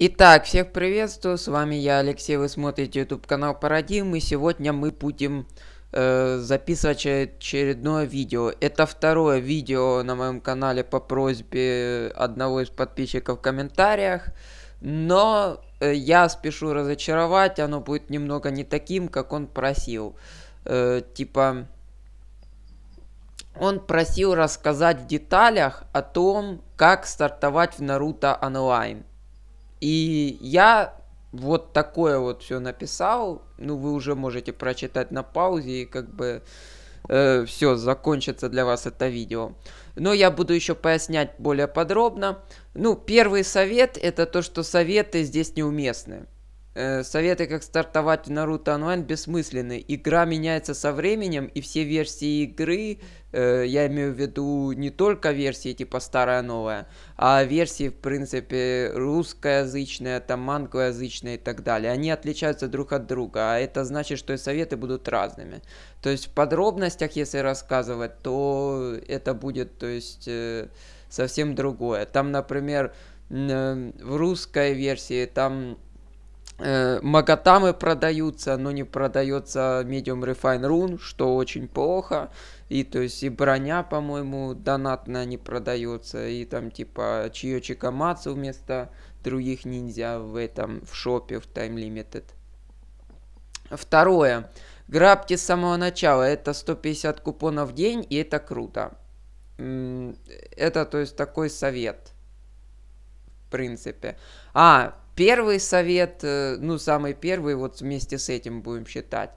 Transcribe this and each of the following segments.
Итак, всех приветствую, с вами я, Алексей, вы смотрите YouTube канал Парадим, и сегодня мы будем э, записывать очередное видео. Это второе видео на моем канале по просьбе одного из подписчиков в комментариях, но э, я спешу разочаровать, оно будет немного не таким, как он просил. Э, типа, он просил рассказать в деталях о том, как стартовать в Наруто онлайн. И я вот такое вот все написал. Ну, вы уже можете прочитать на паузе и как бы э, все, закончится для вас это видео. Но я буду еще пояснять более подробно. Ну, первый совет это то, что советы здесь неуместны. Э, советы, как стартовать в Наруто онлайн, бессмысленны. Игра меняется со временем, и все версии игры, э, я имею в виду не только версии типа старая новая, а версии, в принципе, русскоязычная, там манглоязычная и так далее. Они отличаются друг от друга, а это значит, что и советы будут разными. То есть в подробностях, если рассказывать, то это будет, то есть, э, совсем другое. Там, например, э, в русской версии там Э, Магатамы продаются, но не продается Medium Refine Rune, что очень плохо. И то есть и броня, по-моему, донатная не продается. И там типа Чио Чикамацу вместо других ниндзя в этом, в шопе, в Time Limited. Второе. Грабьте с самого начала. Это 150 купонов в день, и это круто. Это, то есть, такой совет. В принципе. А, Первый совет, э, ну, самый первый, вот вместе с этим будем считать.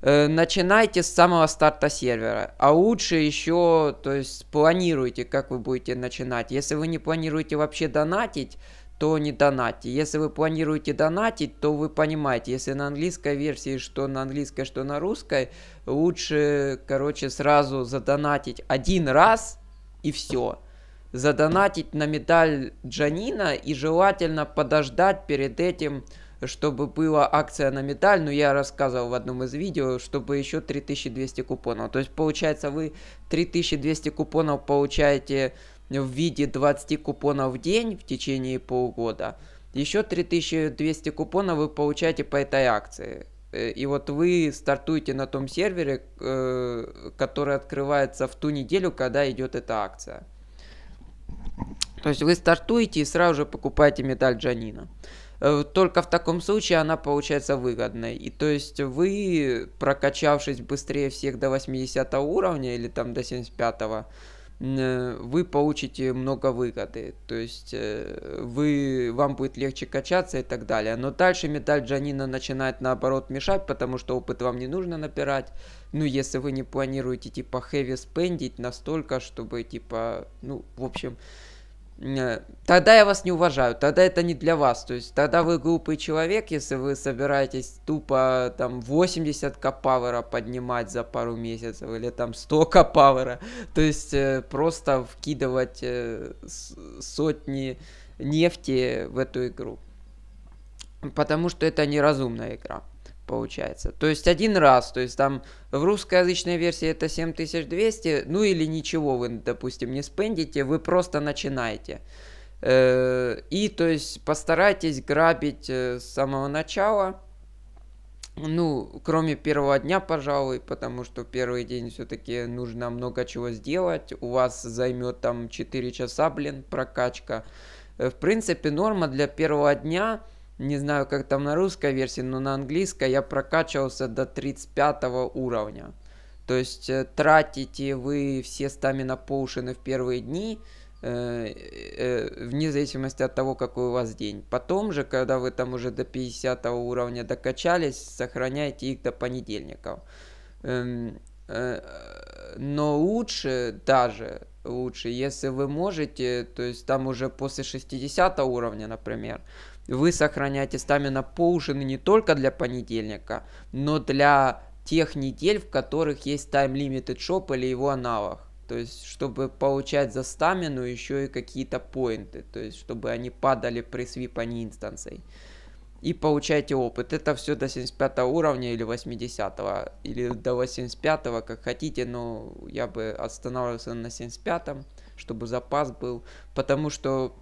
Э, начинайте с самого старта сервера, а лучше еще, то есть планируйте, как вы будете начинать. Если вы не планируете вообще донатить, то не донатьте. Если вы планируете донатить, то вы понимаете, если на английской версии, что на английской, что на русской, лучше, короче, сразу задонатить один раз и все задонатить на медаль Джанина и желательно подождать перед этим, чтобы была акция на медаль, но ну, я рассказывал в одном из видео, чтобы еще 3200 купонов. То есть получается вы 3200 купонов получаете в виде 20 купонов в день в течение полгода. Еще 3200 купонов вы получаете по этой акции. Э, и вот вы стартуете на том сервере, э, который открывается в ту неделю, когда идет эта акция. То есть вы стартуете и сразу же покупаете медаль Джанина. Э, только в таком случае она получается выгодной. И то есть вы, прокачавшись быстрее всех до 80 уровня или там до 75, э, вы получите много выгоды. То есть э, вы, вам будет легче качаться и так далее. Но дальше медаль Джанина начинает наоборот мешать, потому что опыт вам не нужно напирать. Ну, если вы не планируете типа хэви спендить настолько, чтобы типа, ну, в общем, Э, тогда я вас не уважаю, тогда это не для вас. То есть тогда вы глупый человек, если вы собираетесь тупо там 80 капавера поднимать за пару месяцев или там 100 капавера. То есть э, просто вкидывать э, сотни нефти в эту игру. Потому что это неразумная игра получается. То есть один раз, то есть там в русскоязычной версии это 7200, ну или ничего вы, допустим, не спендите, вы просто начинаете. Э, и, то есть, постарайтесь грабить э, с самого начала, ну, кроме первого дня, пожалуй, потому что первый день все-таки нужно много чего сделать, у вас займет там 4 часа, блин, прокачка. Э, в принципе, норма для первого дня – не знаю, как там на русской версии, но на английской я прокачивался до 35 уровня. То есть э, тратите вы все стамина поушены в первые дни, э, э, вне зависимости от того, какой у вас день. Потом же, когда вы там уже до 50 уровня докачались, сохраняйте их до понедельника. Эм, но лучше даже, лучше, если вы можете, то есть там уже после 60 уровня, например, вы сохраняете стамина поушены не только для понедельника, но для тех недель, в которых есть тайм-лимитед шоп или его аналог. То есть, чтобы получать за стамину еще и какие-то поинты, то есть, чтобы они падали при свипании инстанцией. И получайте опыт. Это все до 75 уровня или 80, или до 85, как хотите, но я бы останавливался на 75, чтобы запас был, потому что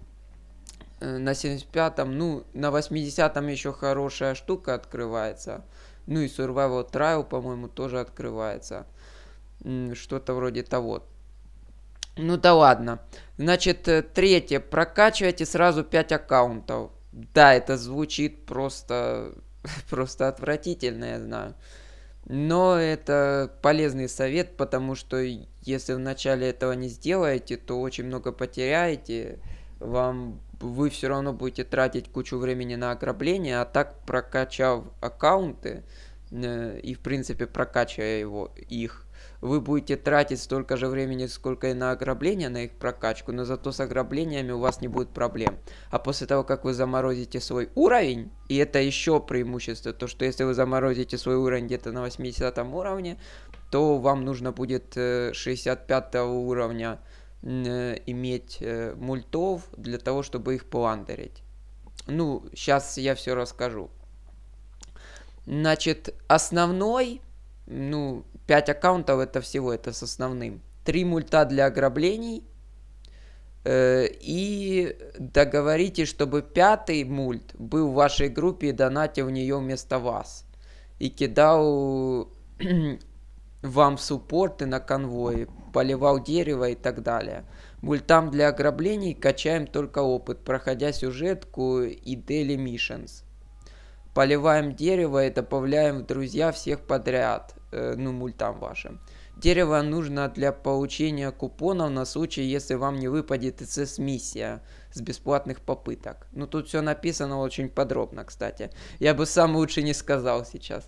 Э, на 75-м, ну, на 80-м еще хорошая штука открывается. Ну и Survival Trial, по-моему, тоже открывается. Что-то вроде того. Ну да ладно. Значит, э, третье. Прокачивайте сразу 5 аккаунтов. Да, это звучит просто, просто отвратительно, я знаю. Но это полезный совет, потому что если вначале этого не сделаете, то очень много потеряете. Вам вы все равно будете тратить кучу времени на ограбление, а так прокачав аккаунты э, и в принципе прокачивая его, их, вы будете тратить столько же времени, сколько и на ограбление, на их прокачку, но зато с ограблениями у вас не будет проблем. А после того, как вы заморозите свой уровень, и это еще преимущество, то что если вы заморозите свой уровень где-то на 80 уровне, то вам нужно будет 65 э, уровня Э, иметь э, мультов для того, чтобы их пландерить. Ну, сейчас я все расскажу. Значит, основной, ну, 5 аккаунтов это всего, это с основным. 3 мульта для ограблений. Э, и договоритесь, чтобы пятый мульт был в вашей группе и донатил в нее вместо вас. И кидал вам в суппорты на конвое поливал дерево и так далее. Мультам для ограблений качаем только опыт, проходя сюжетку и Daily Missions. Поливаем дерево и добавляем в друзья всех подряд, э, ну мультам вашим. Дерево нужно для получения купонов на случай, если вам не выпадет ИЦС миссия с бесплатных попыток. Ну тут все написано очень подробно, кстати. Я бы сам лучше не сказал сейчас.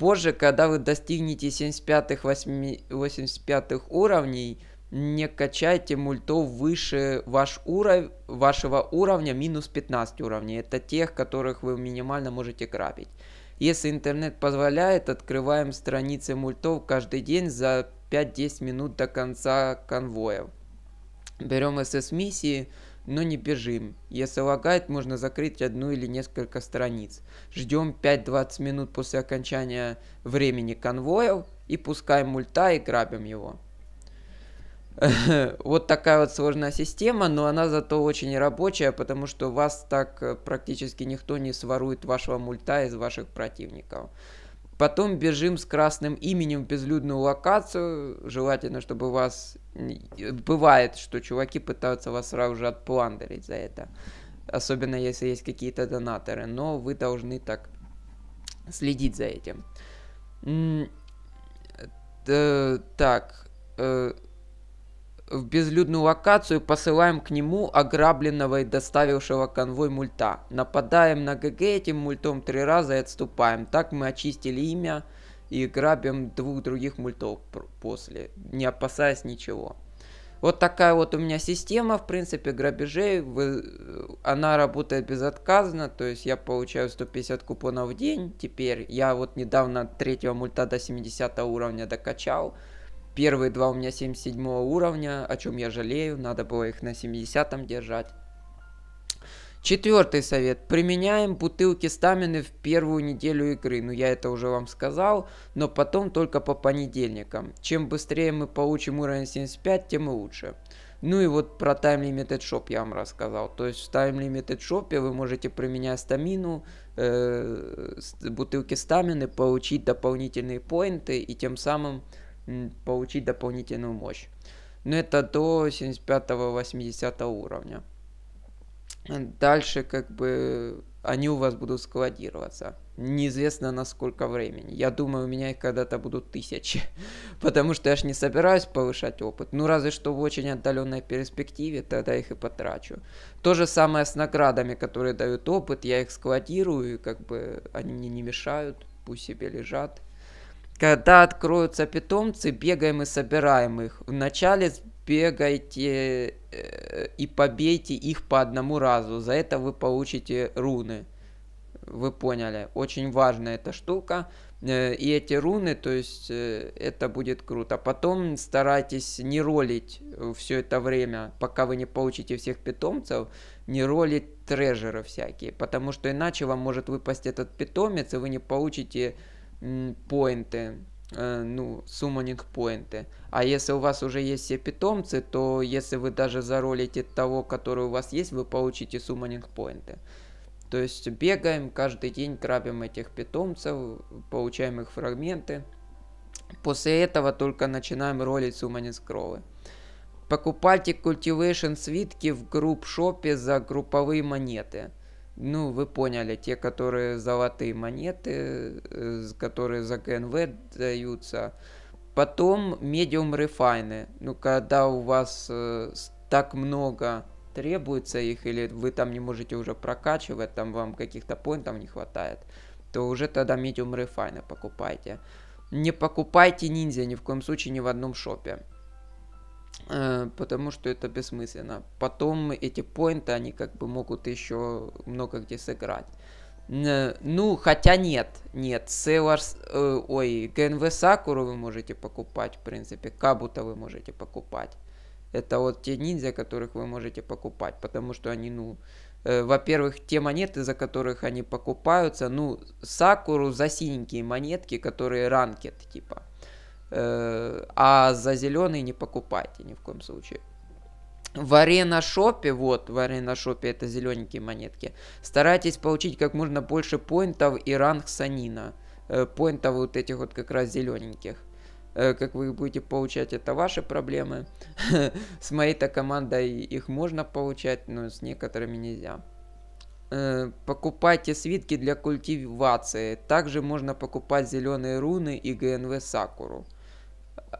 Позже, когда вы достигнете 75-85 уровней, не качайте мультов выше ваш уров... вашего уровня минус 15 уровней. Это тех, которых вы минимально можете крабить. Если интернет позволяет, открываем страницы мультов каждый день за 5-10 минут до конца конвоя. Берем SS-миссии, но не бежим. Если лагает, можно закрыть одну или несколько страниц. Ждем 5-20 минут после окончания времени конвоев и пускаем мульта и грабим его. Вот такая вот сложная система, но она зато очень рабочая, потому что вас так э, практически никто не сворует вашего мульта из ваших противников. Потом бежим с красным именем в безлюдную локацию. Желательно, чтобы вас... Бывает, что чуваки пытаются вас сразу же отпландерить за это. Особенно, если есть какие-то донаторы. Но вы должны так следить за этим. Э, так, э, в безлюдную локацию посылаем к нему ограбленного и доставившего конвой мульта. Нападаем на ГГ этим мультом три раза и отступаем. Так мы очистили имя и грабим двух других мультов после, не опасаясь ничего. Вот такая вот у меня система, в принципе, грабежей. Вы, она работает безотказно, то есть я получаю 150 купонов в день теперь. Я вот недавно третьего мульта до 70 уровня докачал. Первые два у меня 77 уровня, о чем я жалею, надо было их на 70 держать. Четвертый совет. Применяем бутылки стамины в первую неделю игры. Ну, я это уже вам сказал, но потом только по понедельникам. Чем быстрее мы получим уровень 75, тем и лучше. Ну и вот про Time Limited Shop я вам рассказал. То есть в Time Limited Shop вы можете применять стамину, э, бутылки стамины, получить дополнительные поинты и тем самым получить дополнительную мощь. Но это до 75-80 уровня. Дальше как бы они у вас будут складироваться. Неизвестно на сколько времени. Я думаю, у меня их когда-то будут тысячи. Потому что я ж не собираюсь повышать опыт. Ну, разве что в очень отдаленной перспективе, тогда их и потрачу. То же самое с наградами, которые дают опыт. Я их складирую, и как бы они мне не мешают, пусть себе лежат. Когда откроются питомцы, бегаем и собираем их. Вначале бегайте э, и побейте их по одному разу. За это вы получите руны. Вы поняли, очень важная эта штука. Э, и эти руны, то есть э, это будет круто. Потом старайтесь не ролить все это время, пока вы не получите всех питомцев, не ролить трежеры всякие, потому что иначе вам может выпасть этот питомец, и вы не получите поинты, э, ну, суммонинг поинты. А если у вас уже есть все питомцы, то если вы даже заролите того, который у вас есть, вы получите суммонинг поинты. То есть бегаем каждый день, крабим этих питомцев, получаем их фрагменты. После этого только начинаем ролить суммонинг кровы. Покупайте Cultivation свитки в групп-шопе за групповые монеты – ну, вы поняли, те, которые золотые монеты, э, которые за КНВ даются. Потом медиум рефайны. Ну, когда у вас э, так много требуется их, или вы там не можете уже прокачивать, там вам каких-то поинтов не хватает, то уже тогда медиум рефайны покупайте. Не покупайте ниндзя ни в коем случае ни в одном шопе. Э, потому что это бессмысленно. Потом эти поинты, они как бы могут еще много где сыграть. Ну, хотя нет, нет, Sailors, э, ой, ГНВ Сакуру вы можете покупать, в принципе, Кабута вы можете покупать. Это вот те ниндзя, которых вы можете покупать, потому что они, ну, э, во-первых, те монеты, за которых они покупаются, ну, Сакуру за синенькие монетки, которые ранкет, типа. Э, а за зеленый не покупайте ни в коем случае. В арена шопе, вот в арена шопе это зелененькие монетки, старайтесь получить как можно больше поинтов и ранг санина. Э, поинтов вот этих вот как раз зелененьких. Э, как вы будете получать, это ваши проблемы. С моей-то командой их можно получать, но с некоторыми нельзя покупайте свитки для культивации. Также можно покупать зеленые руны и ГНВ Сакуру.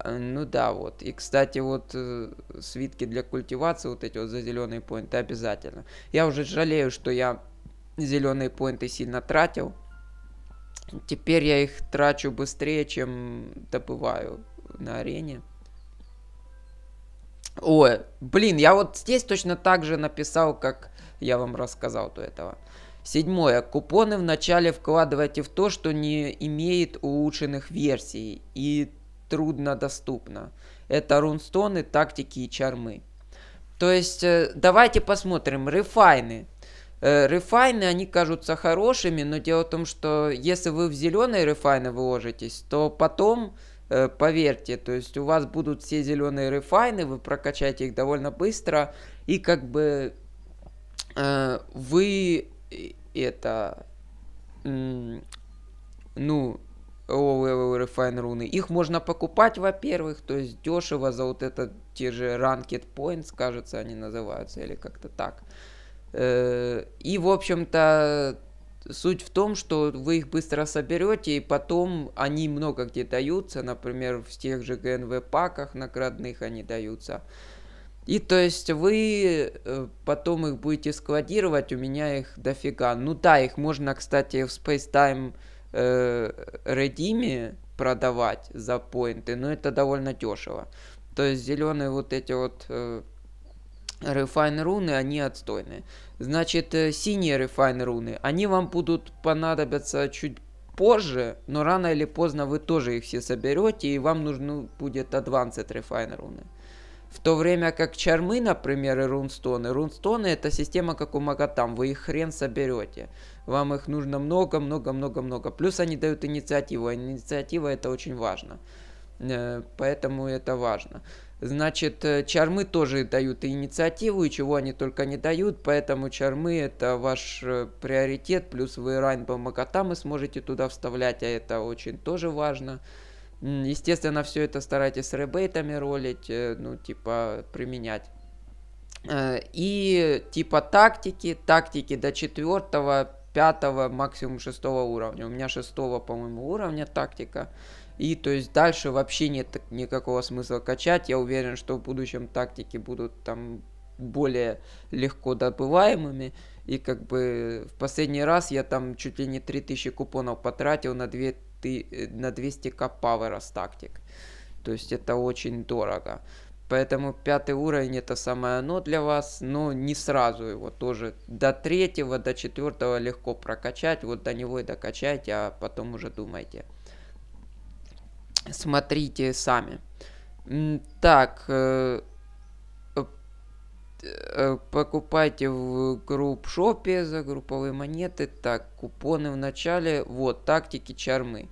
Э, ну да, вот. И, кстати, вот э, свитки для культивации, вот эти вот за зеленые поинты, обязательно. Я уже жалею, что я зеленые поинты сильно тратил. Теперь я их трачу быстрее, чем добываю на арене. Ой, блин, я вот здесь точно так же написал, как я вам рассказал до этого. Седьмое. Купоны вначале вкладывайте в то, что не имеет улучшенных версий. И трудно доступно. Это рунстоны, тактики и чармы. То есть, э, давайте посмотрим. Рефайны. Э, рефайны, они кажутся хорошими, но дело в том, что если вы в зеленые рефайны выложитесь, то потом, э, поверьте, то есть у вас будут все зеленые рефайны, вы прокачаете их довольно быстро, и как бы вы это, ну, low-level refine руны. Их можно покупать, во-первых, то есть дешево за вот это те же ranked points, кажется, они называются, или как-то так. Э, и, в общем-то, суть в том, что вы их быстро соберете, и потом они много где даются, например, в тех же ГНВ паках наградных они даются. И то есть вы э, потом их будете складировать, у меня их дофига. Ну да, их можно, кстати, в Space Time Редими э, продавать за поинты, но это довольно дешево. То есть зеленые вот эти вот э, Refine руны, они отстойные. Значит, э, синие Refine руны, они вам будут понадобиться чуть позже, но рано или поздно вы тоже их все соберете, и вам нужно будет Advanced Refine руны. В то время как чармы, например, и рунстоны. Рунстоны это система, как у Магатам, вы их хрен соберете вам их нужно много-много-много-много. Плюс они дают инициативу, а инициатива это очень важно. Э, поэтому это важно. Значит, э, чармы тоже дают инициативу, и чего они только не дают, поэтому чармы это ваш э, приоритет, плюс вы раньба макатамы сможете туда вставлять, а это очень тоже важно. Естественно, все это старайтесь с ребейтами ролить, ну, типа, применять. И типа тактики, тактики до четвертого, пятого, максимум шестого уровня. У меня шестого, по-моему, уровня тактика. И то есть дальше вообще нет никакого смысла качать. Я уверен, что в будущем тактики будут там более легко добываемыми. И как бы в последний раз я там чуть ли не 3000 купонов потратил на, 2, э, на 200к павера с тактик. То есть это очень дорого. Поэтому пятый уровень это самое оно для вас, но не сразу его тоже. До третьего, до четвертого легко прокачать, вот до него и докачать, а потом уже думайте. Смотрите сами. Так, э, э, покупайте в групп шопе за групповые монеты. Так, купоны в начале. Вот, тактики чармы.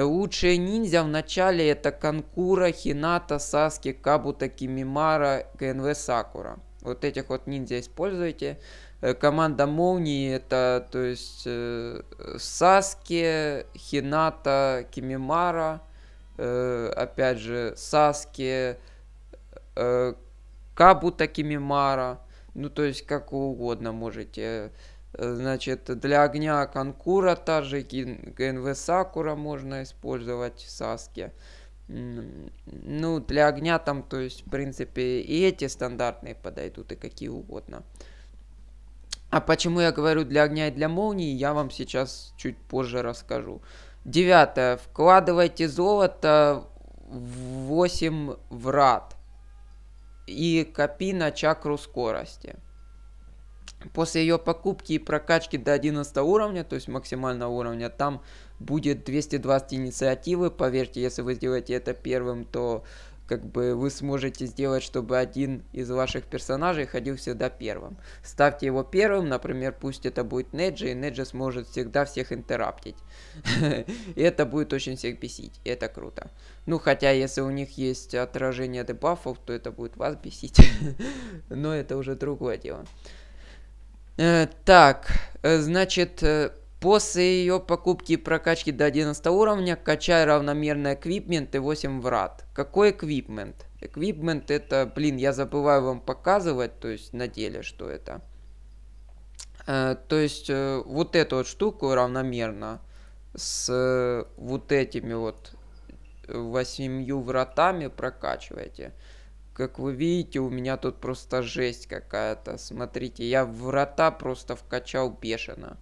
Лучшие ниндзя в начале это Конкура, Хината, Саски, Кабута, Кимимара, КНВ, Сакура. Вот этих вот ниндзя используйте. Э, команда Молнии это, то есть, э, Саски, Хината, Кимимара, э, опять же, Саски, э, Кабута, Кимимара. Ну, то есть, как угодно можете. Значит, для огня Конкура та же ГНВ Сакура можно использовать Саске. Ну, для огня там, то есть, в принципе, и эти стандартные подойдут, и какие угодно. А почему я говорю для огня и для молнии, я вам сейчас чуть позже расскажу. Девятое. Вкладывайте золото в 8 врат и копи на чакру скорости. После ее покупки и прокачки до 11 уровня, то есть максимального уровня, там будет 220 инициативы. Поверьте, если вы сделаете это первым, то как бы вы сможете сделать, чтобы один из ваших персонажей ходил всегда первым. Ставьте его первым, например, пусть это будет Неджи, и Неджи сможет всегда всех интераптить. И это будет очень всех бесить, и это круто. Ну, хотя, если у них есть отражение дебафов, то это будет вас бесить. Но это уже другое дело. Э, так, э, значит, э, после ее покупки и прокачки до 11 уровня, качай равномерно эквипмент и 8 врат. Какой эквипмент? Эквипмент это, блин, я забываю вам показывать, то есть на деле, что это. Э, то есть э, вот эту вот штуку равномерно с э, вот этими вот восемью вратами прокачиваете. Как вы видите, у меня тут просто жесть какая-то. Смотрите, я врата просто вкачал бешено.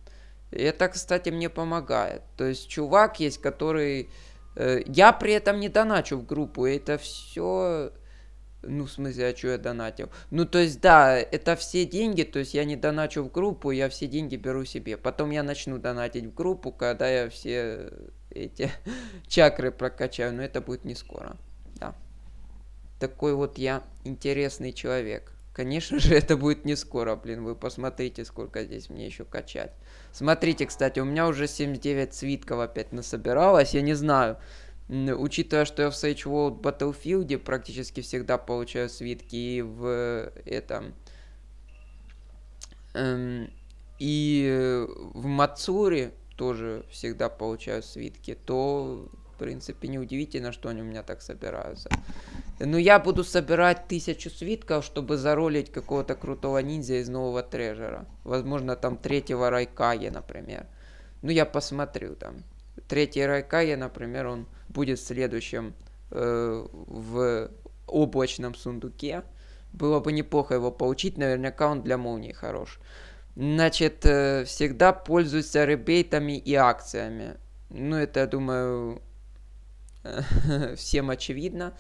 Это, кстати, мне помогает. То есть чувак есть, который... Э, я при этом не доначу в группу. Это все... Ну, в смысле, а что я донатил? Ну, то есть, да, это все деньги, то есть я не доначу в группу, я все деньги беру себе. Потом я начну донатить в группу, когда я все эти чакры прокачаю, но это будет не скоро такой вот я интересный человек. Конечно же, это будет не скоро, блин. Вы посмотрите, сколько здесь мне еще качать. Смотрите, кстати, у меня уже 79 свитков опять насобиралось. Я не знаю, учитывая, что я в Sage World Battlefield практически всегда получаю свитки и в э, этом... Эм, и в Мацуре тоже всегда получаю свитки, то, в принципе, неудивительно, что они у меня так собираются. Ну, я буду собирать тысячу свитков, чтобы заролить какого-то крутого ниндзя из нового трежера. Возможно, там третьего Райкаги, например. Ну, я посмотрю там. Третий Райкаги, например, он будет следующим э, в облачном сундуке. Было бы неплохо его получить, наверняка он для молнии хорош. Значит, э, всегда пользуйся ребейтами и акциями. Ну, это, я думаю, всем очевидно.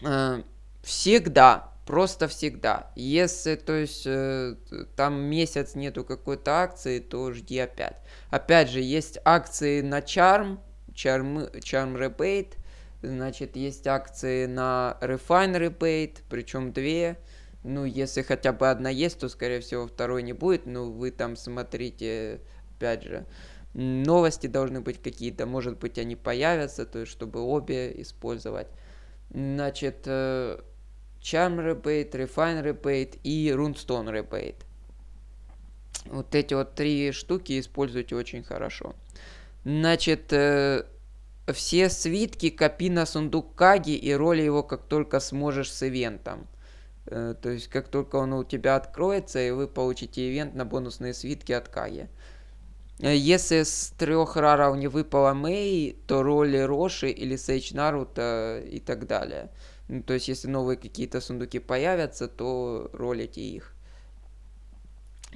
Э, всегда, просто всегда. Если, то есть, э, там месяц нету какой-то акции, то жди опять. Опять же, есть акции на Charm, Charm, Charm Rebate, значит, есть акции на Refine Rebate, причем две. Ну, если хотя бы одна есть, то, скорее всего, второй не будет. но ну, вы там смотрите, опять же, новости должны быть какие-то, может быть, они появятся, то есть, чтобы обе использовать значит, э, Charm Rebate, Refine Rebate и Runestone Rebate. Вот эти вот три штуки используйте очень хорошо. Значит, э, все свитки копи на сундук Каги и роли его как только сможешь с ивентом. Э, то есть, как только он у тебя откроется, и вы получите ивент на бонусные свитки от Каги. Э, если с трех раров не выпала Мэй, то роли Роши или Сейч Наруто и так далее. Ну, то есть, если новые какие-то сундуки появятся, то ролите их.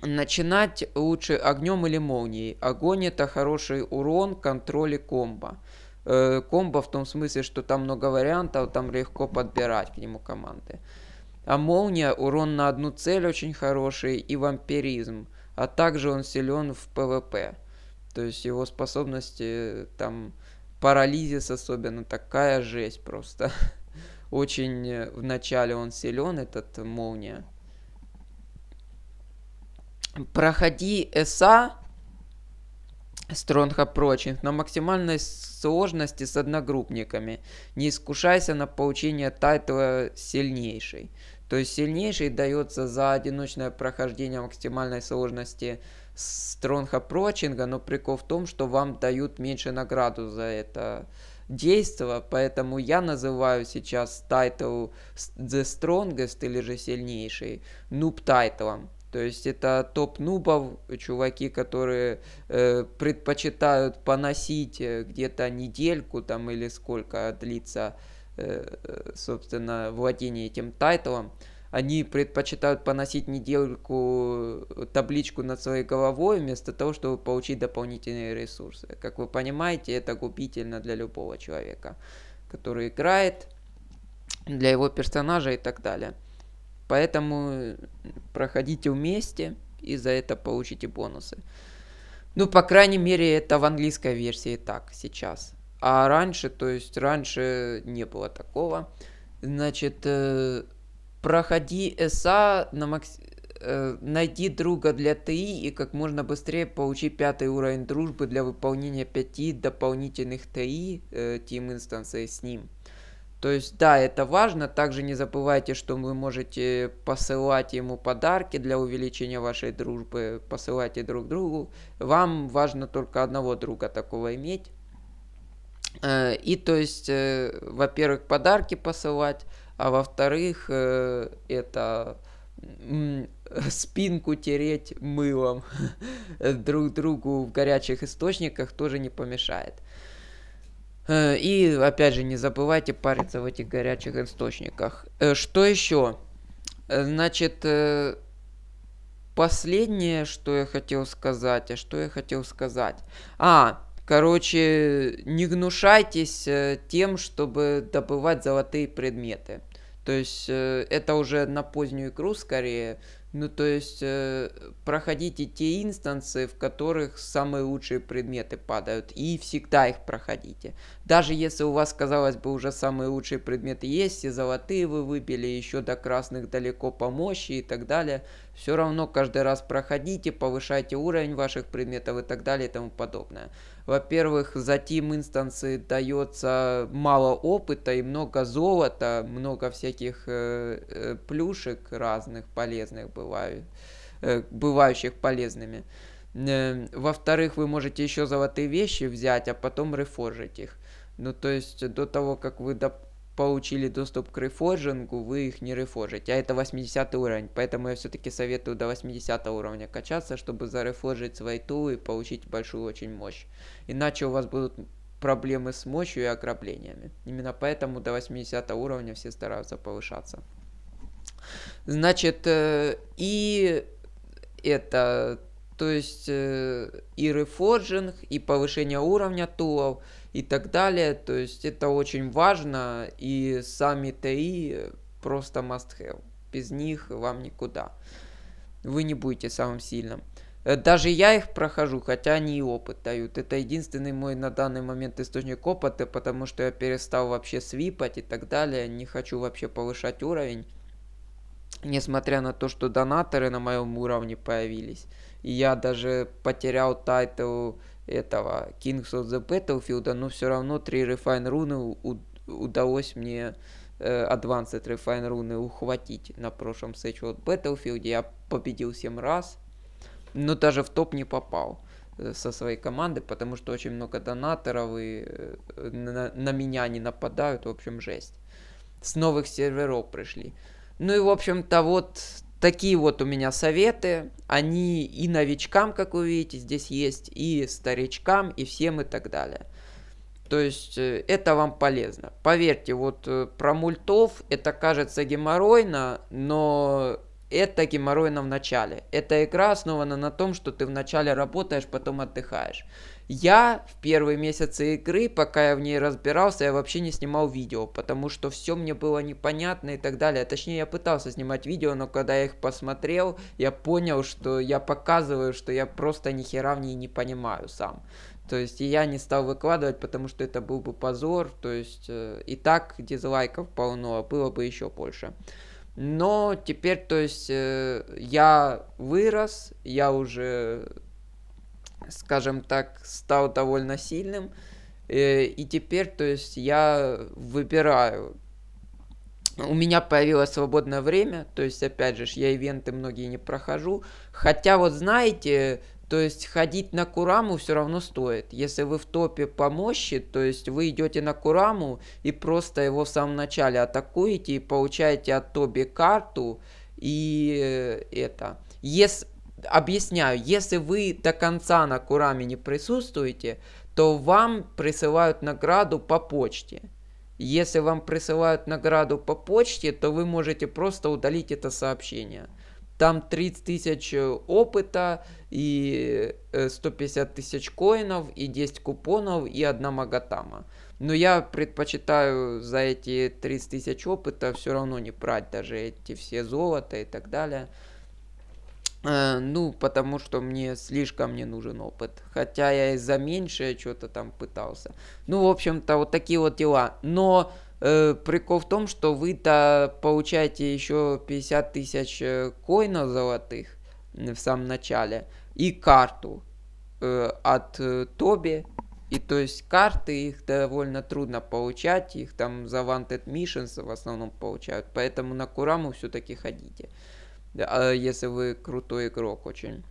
Начинать лучше огнем или молнией. Огонь это хороший урон, контроль и комбо. Э, комбо в том смысле, что там много вариантов, там легко подбирать к нему команды. А молния урон на одну цель очень хороший и вампиризм а также он силен в ПВП. То есть его способности там парализис особенно такая жесть просто. Очень э, в начале он силен, этот молния. Проходи СА Стронга Прочинг на максимальной сложности с одногруппниками. Не искушайся на получение тайтла сильнейший. То есть сильнейший дается за одиночное прохождение максимальной сложности стронга прочинга, но прикол в том, что вам дают меньше награду за это действо, поэтому я называю сейчас тайтл The Strongest или же сильнейший нуб тайтлом. То есть это топ нубов, чуваки, которые э, предпочитают поносить э, где-то недельку там или сколько длится Э, собственно, владение этим тайтлом. Они предпочитают поносить недельку э, табличку над своей головой, вместо того, чтобы получить дополнительные ресурсы. Как вы понимаете, это губительно для любого человека, который играет, для его персонажа и так далее. Поэтому э, проходите вместе и за это получите бонусы. Ну, по крайней мере, это в английской версии так сейчас. А раньше, то есть раньше не было такого. Значит, э, проходи СА на макс... Э, найди друга для ТИ и как можно быстрее получи пятый уровень дружбы для выполнения пяти дополнительных ТИ э, Team с ним. То есть, да, это важно. Также не забывайте, что вы можете посылать ему подарки для увеличения вашей дружбы. Посылайте друг другу. Вам важно только одного друга такого иметь. Э, и то есть, э, во-первых, подарки посылать, а во-вторых, э, это спинку тереть мылом друг другу в горячих источниках тоже не помешает. И опять же, не забывайте париться в этих горячих источниках. Что еще? Значит, последнее, что я хотел сказать, а что я хотел сказать? А, Короче, не гнушайтесь э, тем, чтобы добывать золотые предметы. То есть э, это уже на позднюю игру скорее. Ну, то есть э, проходите те инстансы, в которых самые лучшие предметы падают. И всегда их проходите. Даже если у вас, казалось бы, уже самые лучшие предметы есть, и золотые вы выбили, еще до красных далеко помощи и так далее – все равно каждый раз проходите, повышайте уровень ваших предметов и так далее и тому подобное. Во-первых, за Team инстансы дается мало опыта и много золота, много всяких э, э, плюшек разных полезных бывают, э, бывающих полезными. Э, во-вторых, вы можете еще золотые вещи взять, а потом рефоржить их. Ну, то есть, до того, как вы, доп получили доступ к рефоржингу, вы их не рефоржите. А это 80 уровень, поэтому я все-таки советую до 80 уровня качаться, чтобы зарефоржить свои тулы и получить большую очень мощь. Иначе у вас будут проблемы с мощью и ограблениями. Именно поэтому до 80 уровня все стараются повышаться. Значит, э, и это то есть э, и рефоржинг, и повышение уровня тулов и так далее. То есть это очень важно, и сами ТИ просто must have. Без них вам никуда. Вы не будете самым сильным. Э, даже я их прохожу, хотя они и опыт дают. Это единственный мой на данный момент источник опыта, потому что я перестал вообще свипать и так далее. Не хочу вообще повышать уровень. Несмотря на то, что донаторы на моем уровне появились я даже потерял тайтл этого Kings of the Battlefield, но все равно три Refine руны удалось мне э, Advanced Refine руны ухватить на прошлом Sage World Battlefield. Я победил 7 раз, но даже в топ не попал э, со своей команды, потому что очень много донаторов и э, на, на меня не нападают, в общем, жесть. С новых серверов пришли. Ну и, в общем-то, вот Такие вот у меня советы. Они и новичкам, как вы видите, здесь есть, и старичкам, и всем и так далее. То есть э, это вам полезно. Поверьте, вот э, про мультов это кажется геморройно, но это геморройно в начале. Эта игра основана на том, что ты вначале работаешь, потом отдыхаешь. Я в первые месяцы игры, пока я в ней разбирался, я вообще не снимал видео, потому что все мне было непонятно и так далее. А точнее, я пытался снимать видео, но когда я их посмотрел, я понял, что я показываю, что я просто ни хера в ней не понимаю сам. То есть я не стал выкладывать, потому что это был бы позор. То есть э, и так дизлайков полно, а было бы еще больше. Но теперь, то есть, э, я вырос, я уже скажем так, стал довольно сильным. Э, и теперь, то есть, я выбираю. У меня появилось свободное время, то есть, опять же, я ивенты многие не прохожу. Хотя, вот знаете, то есть ходить на Кураму все равно стоит. Если вы в топе помощи, то есть вы идете на Кураму и просто его в самом начале атакуете и получаете от Тоби карту и э, это. Если объясняю, если вы до конца на Кураме не присутствуете, то вам присылают награду по почте. Если вам присылают награду по почте, то вы можете просто удалить это сообщение. Там 30 тысяч э, опыта и 150 э, тысяч коинов и 10 купонов и одна Магатама. Но я предпочитаю за эти 30 тысяч опыта все равно не брать даже эти все золото и так далее. Э, ну, потому что мне слишком не нужен опыт. Хотя я и за меньшее что-то там пытался. Ну, в общем-то, вот такие вот дела. Но э, прикол в том, что вы-то получаете еще 50 тысяч э, коинов золотых в самом начале и карту э, от э, Тоби. И то есть карты их довольно трудно получать, их там за Wanted Missions в основном получают, поэтому на Кураму все-таки ходите. Э, а если вы крутой игрок очень.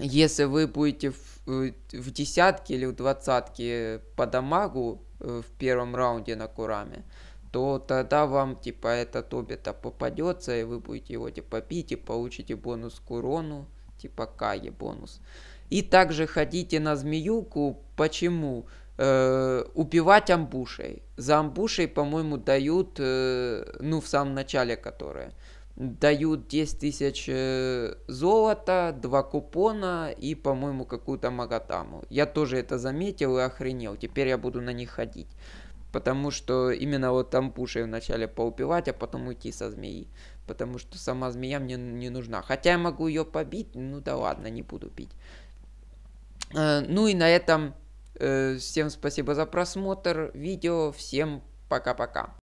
Если вы будете в, э, в десятке или в двадцатке по дамагу э, в первом раунде на Кураме, то тогда вам типа этот обета попадется, и вы будете его типа бить и получите бонус к урону, типа Кае бонус. И также ходите на змеюку. Почему? Э, убивать амбушей. За амбушей, по-моему, дают, э, ну, в самом начале которые дают 10 тысяч э, золота, два купона и, по-моему, какую-то магатаму. Я тоже это заметил и охренел. Теперь я буду на них ходить. Потому что именно вот там пушей вначале поупивать а потом уйти со змеи. Потому что сама змея мне не нужна. Хотя я могу ее побить, ну да ладно, не буду бить. Э, ну и на этом э, всем спасибо за просмотр видео. Всем пока-пока.